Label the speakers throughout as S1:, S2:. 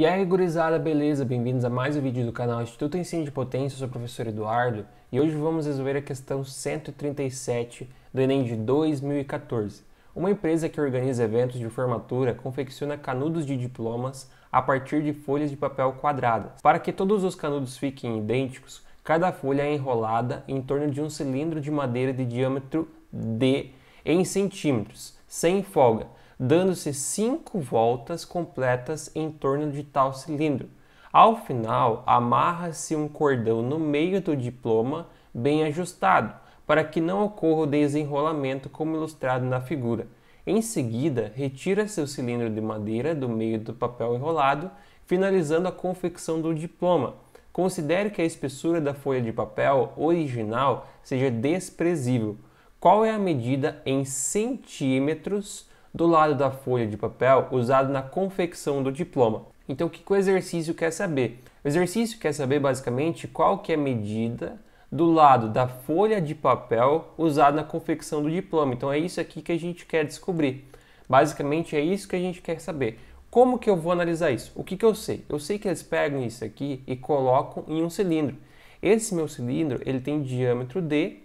S1: E aí, gurizada, beleza? Bem-vindos a mais um vídeo do canal Instituto Ensino de Potência, eu sou o professor Eduardo e hoje vamos resolver a questão 137 do Enem de 2014. Uma empresa que organiza eventos de formatura confecciona canudos de diplomas a partir de folhas de papel quadradas. Para que todos os canudos fiquem idênticos, cada folha é enrolada em torno de um cilindro de madeira de diâmetro D em centímetros, sem folga, dando-se cinco voltas completas em torno de tal cilindro. Ao final, amarra-se um cordão no meio do diploma, bem ajustado, para que não ocorra o desenrolamento como ilustrado na figura. Em seguida, retira-se o cilindro de madeira do meio do papel enrolado, finalizando a confecção do diploma. Considere que a espessura da folha de papel original seja desprezível. Qual é a medida em centímetros do lado da folha de papel usado na confecção do diploma. Então, o que o exercício quer saber? O exercício quer saber basicamente qual que é a medida do lado da folha de papel usada na confecção do diploma. Então, é isso aqui que a gente quer descobrir. Basicamente, é isso que a gente quer saber. Como que eu vou analisar isso? O que, que eu sei? Eu sei que eles pegam isso aqui e colocam em um cilindro. Esse meu cilindro ele tem diâmetro D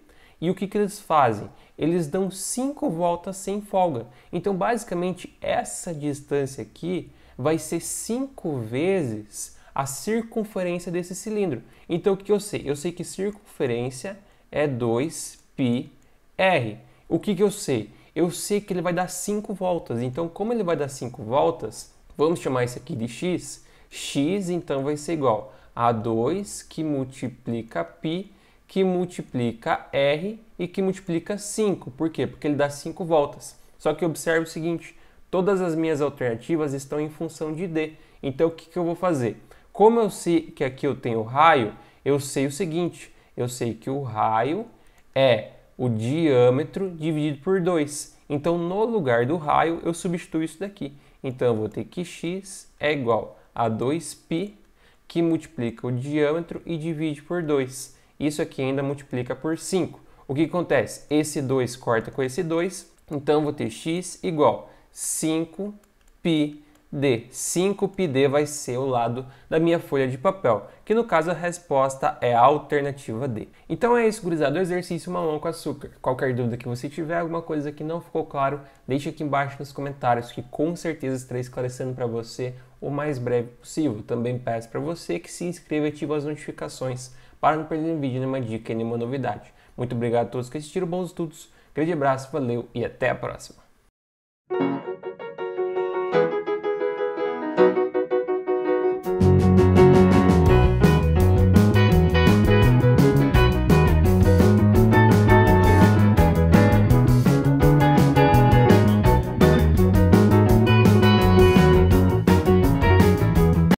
S1: e o que, que eles fazem? Eles dão cinco voltas sem folga. Então, basicamente, essa distância aqui vai ser cinco vezes a circunferência desse cilindro. Então, o que eu sei? Eu sei que circunferência é 2πr. O que, que eu sei? Eu sei que ele vai dar cinco voltas. Então, como ele vai dar cinco voltas, vamos chamar isso aqui de x. x, então, vai ser igual a 2 que multiplica π que multiplica R e que multiplica 5. Por quê? Porque ele dá 5 voltas. Só que observe o seguinte, todas as minhas alternativas estão em função de D. Então o que, que eu vou fazer? Como eu sei que aqui eu tenho raio, eu sei o seguinte, eu sei que o raio é o diâmetro dividido por 2. Então, no lugar do raio, eu substituo isso daqui. Então, eu vou ter que x é igual a 2π, que multiplica o diâmetro e divide por 2. Isso aqui ainda multiplica por 5. O que acontece? Esse 2 corta com esse 2, então vou ter x igual 5 πd D. 5πD vai ser o lado da minha folha de papel, que no caso a resposta é a alternativa D. Então é isso, gurizada, o exercício mamão com açúcar. Qualquer dúvida que você tiver, alguma coisa que não ficou claro, deixa aqui embaixo nos comentários, que com certeza estarei esclarecendo para você o mais breve possível. Também peço para você que se inscreva e ative as notificações para não perder nenhum vídeo, nenhuma dica nenhuma novidade. Muito obrigado a todos que assistiram, bons estudos, grande abraço, valeu e até a próxima!